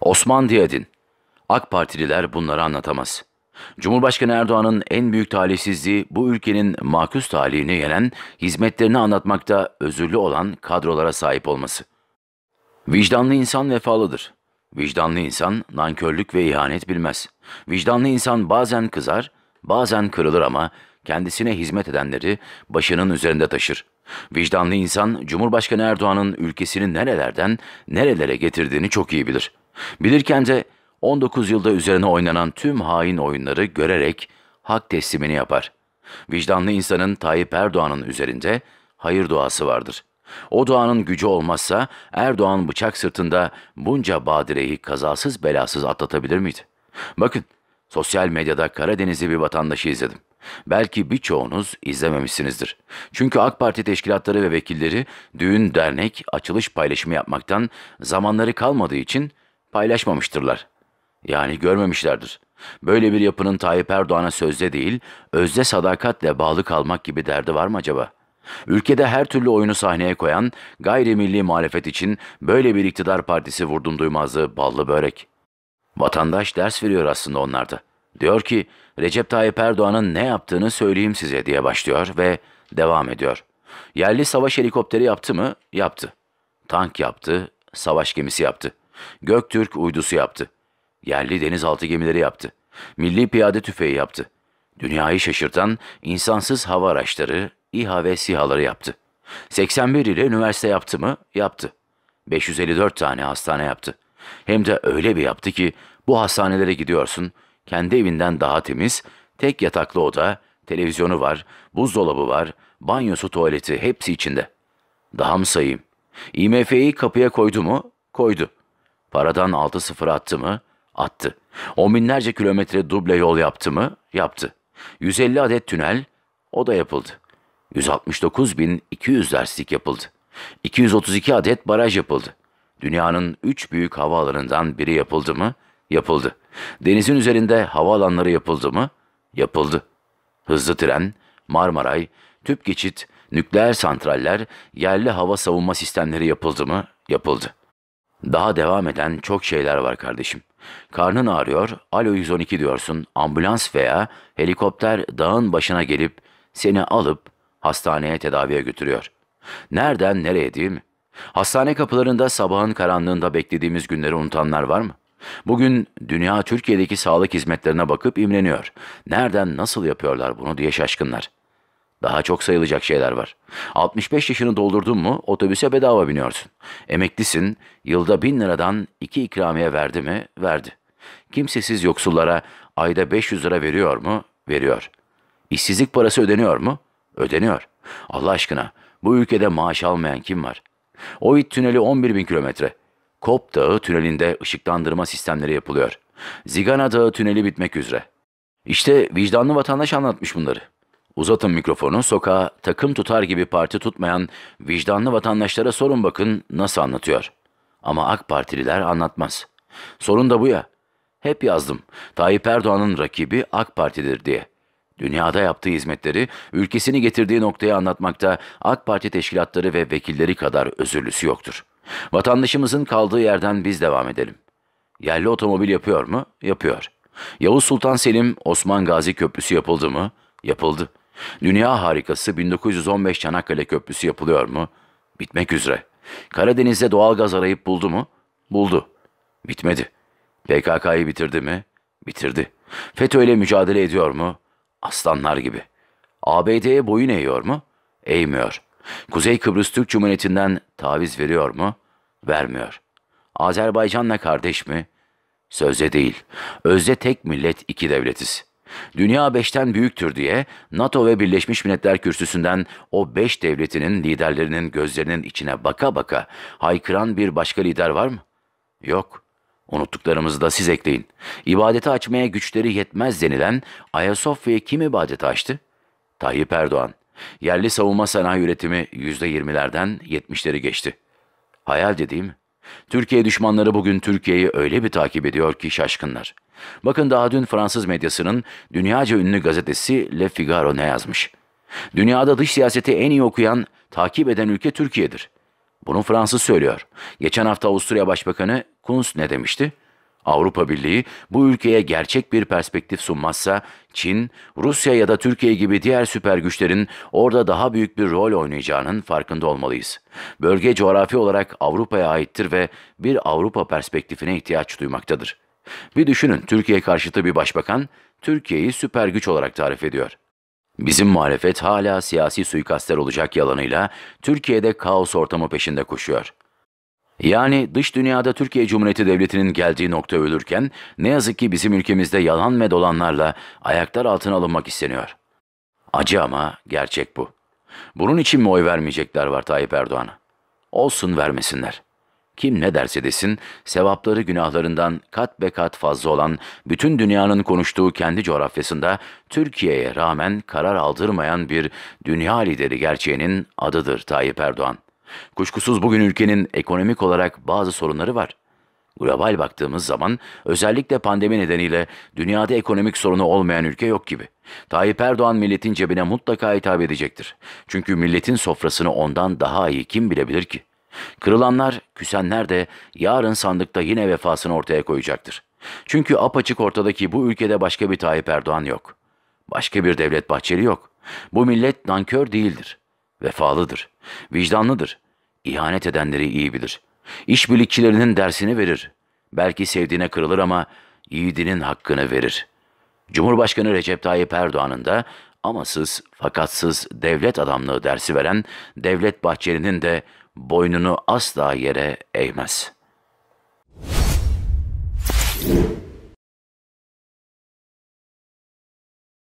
Osman Diyadin. AK Partililer bunları anlatamaz. Cumhurbaşkanı Erdoğan'ın en büyük talihsizliği bu ülkenin makus talihine yenen hizmetlerini anlatmakta özürlü olan kadrolara sahip olması. Vicdanlı insan vefalıdır. Vicdanlı insan nankörlük ve ihanet bilmez. Vicdanlı insan bazen kızar, bazen kırılır ama kendisine hizmet edenleri başının üzerinde taşır. Vicdanlı insan Cumhurbaşkanı Erdoğan'ın ülkesini nerelerden nerelere getirdiğini çok iyi bilir. Bilirken de 19 yılda üzerine oynanan tüm hain oyunları görerek hak teslimini yapar. Vicdanlı insanın Tayyip Erdoğan'ın üzerinde hayır duası vardır. O duanın gücü olmazsa Erdoğan bıçak sırtında bunca badireyi kazasız belasız atlatabilir miydi? Bakın, sosyal medyada Karadenizli bir vatandaşı izledim. Belki birçoğunuz izlememişsinizdir. Çünkü AK Parti teşkilatları ve vekilleri düğün, dernek, açılış paylaşımı yapmaktan zamanları kalmadığı için paylaşmamıştırlar. Yani görmemişlerdir. Böyle bir yapının Tayyip Erdoğan'a sözde değil, özde sadakatle bağlı kalmak gibi derdi var mı acaba? Ülkede her türlü oyunu sahneye koyan gayrimilli muhalefet için böyle bir iktidar partisi vurdum duymazlığı ballı börek. Vatandaş ders veriyor aslında onlarda. Diyor ki Recep Tayyip Erdoğan'ın ne yaptığını söyleyeyim size diye başlıyor ve devam ediyor. Yerli savaş helikopteri yaptı mı? Yaptı. Tank yaptı, savaş gemisi yaptı. Göktürk uydusu yaptı. Yerli denizaltı gemileri yaptı. Milli piyade tüfeği yaptı. Dünyayı şaşırtan insansız hava araçları, İHA ve SİHA'ları yaptı. 81 ile üniversite yaptı mı? Yaptı. 554 tane hastane yaptı. Hem de öyle bir yaptı ki bu hastanelere gidiyorsun, kendi evinden daha temiz, tek yataklı oda, televizyonu var, buzdolabı var, banyosu, tuvaleti hepsi içinde. Daha mı sayayım? IMF'yi kapıya koydu mu? Koydu. Paradan altı sıfır attı mı? Attı. On binlerce kilometre duble yol yaptı mı? Yaptı. 150 adet tünel, o da yapıldı. 169.200 derslik yapıldı. 232 adet baraj yapıldı. Dünyanın üç büyük havaalanından biri yapıldı mı? Yapıldı. Denizin üzerinde havaalanları yapıldı mı? Yapıldı. Hızlı tren, Marmaray, tüp geçit, nükleer santraller, yerli hava savunma sistemleri yapıldı mı? Yapıldı. Daha devam eden çok şeyler var kardeşim. Karnın ağrıyor, alo 112 diyorsun, ambulans veya helikopter dağın başına gelip seni alıp hastaneye tedaviye götürüyor. Nereden nereye değil mi? Hastane kapılarında sabahın karanlığında beklediğimiz günleri unutanlar var mı? Bugün dünya Türkiye'deki sağlık hizmetlerine bakıp imreniyor. Nereden nasıl yapıyorlar bunu diye şaşkınlar. Daha çok sayılacak şeyler var. 65 yaşını doldurdun mu otobüse bedava biniyorsun. Emeklisin, yılda 1000 liradan iki ikramiye verdi mi? Verdi. Kimsesiz yoksullara ayda 500 lira veriyor mu? Veriyor. İşsizlik parası ödeniyor mu? Ödeniyor. Allah aşkına bu ülkede maaş almayan kim var? Ovid tüneli 11 bin kilometre. Kop Dağı tünelinde ışıklandırma sistemleri yapılıyor. Zigana Dağı tüneli bitmek üzere. İşte vicdanlı vatandaş anlatmış bunları. Uzatın mikrofonu, sokağa takım tutar gibi parti tutmayan vicdanlı vatandaşlara sorun bakın nasıl anlatıyor. Ama AK Partililer anlatmaz. Sorun da bu ya. Hep yazdım. Tayyip Erdoğan'ın rakibi AK Parti'dir diye. Dünyada yaptığı hizmetleri, ülkesini getirdiği noktayı anlatmakta AK Parti teşkilatları ve vekilleri kadar özürlüsü yoktur. Vatandaşımızın kaldığı yerden biz devam edelim. Yerli otomobil yapıyor mu? Yapıyor. Yavuz Sultan Selim Osman Gazi Köprüsü yapıldı mı? Yapıldı. Dünya harikası 1915 Çanakkale Köprüsü yapılıyor mu? Bitmek üzere. Karadeniz'de doğalgaz arayıp buldu mu? Buldu. Bitmedi. PKK'yı bitirdi mi? Bitirdi. FETÖ ile mücadele ediyor mu? Aslanlar gibi. ABD'ye boyun eğiyor mu? Eğmiyor. Kuzey Kıbrıs Türk Cumhuriyeti'nden taviz veriyor mu? Vermiyor. Azerbaycan'la kardeş mi? Sözde değil. Özde tek millet iki devletiz. Dünya beşten büyüktür diye NATO ve Birleşmiş Milletler kürsüsünden o beş devletinin liderlerinin gözlerinin içine baka baka haykıran bir başka lider var mı? Yok. Unuttuklarımızı da siz ekleyin. İbadeti açmaya güçleri yetmez denilen Ayasofya'ya kim ibadeti açtı? Tayyip Erdoğan. Yerli savunma sanayi üretimi %20'lerden 70'leri geçti. Hayal dediğim Türkiye düşmanları bugün Türkiye'yi öyle bir takip ediyor ki şaşkınlar. Bakın daha dün Fransız medyasının dünyaca ünlü gazetesi Le Figaro ne yazmış? Dünyada dış siyaseti en iyi okuyan, takip eden ülke Türkiye'dir. Bunu Fransız söylüyor. Geçen hafta Avusturya Başbakanı Kunz ne demişti? Avrupa Birliği bu ülkeye gerçek bir perspektif sunmazsa Çin, Rusya ya da Türkiye gibi diğer süper güçlerin orada daha büyük bir rol oynayacağının farkında olmalıyız. Bölge coğrafi olarak Avrupa'ya aittir ve bir Avrupa perspektifine ihtiyaç duymaktadır. Bir düşünün Türkiye karşıtı bir başbakan Türkiye'yi süper güç olarak tarif ediyor. Bizim muhalefet hala siyasi suikastler olacak yalanıyla Türkiye'de kaos ortamı peşinde koşuyor. Yani dış dünyada Türkiye Cumhuriyeti Devleti'nin geldiği nokta ölürken ne yazık ki bizim ülkemizde yalan ve dolanlarla ayaklar altına alınmak isteniyor. Acı ama gerçek bu. Bunun için mi oy vermeyecekler var Tayyip Erdoğan'a? Olsun vermesinler. Kim ne derse desin, sevapları günahlarından kat be kat fazla olan bütün dünyanın konuştuğu kendi coğrafyasında Türkiye'ye rağmen karar aldırmayan bir dünya lideri gerçeğinin adıdır Tayyip Erdoğan. Kuşkusuz bugün ülkenin ekonomik olarak bazı sorunları var. Global baktığımız zaman özellikle pandemi nedeniyle dünyada ekonomik sorunu olmayan ülke yok gibi. Tayyip Erdoğan milletin cebine mutlaka hitap edecektir. Çünkü milletin sofrasını ondan daha iyi kim bilebilir ki? Kırılanlar, küsenler de yarın sandıkta yine vefasını ortaya koyacaktır. Çünkü apaçık ortadaki bu ülkede başka bir Tayyip Erdoğan yok. Başka bir Devlet Bahçeli yok. Bu millet nankör değildir. Vefalıdır, vicdanlıdır. ihanet edenleri iyi bilir. İşbirlikçilerinin dersini verir. Belki sevdiğine kırılır ama yiğidinin hakkını verir. Cumhurbaşkanı Recep Tayyip Erdoğan'ın da amasız, fakatsız devlet adamlığı dersi veren Devlet Bahçeli'nin de boynunu asla yere eğmez.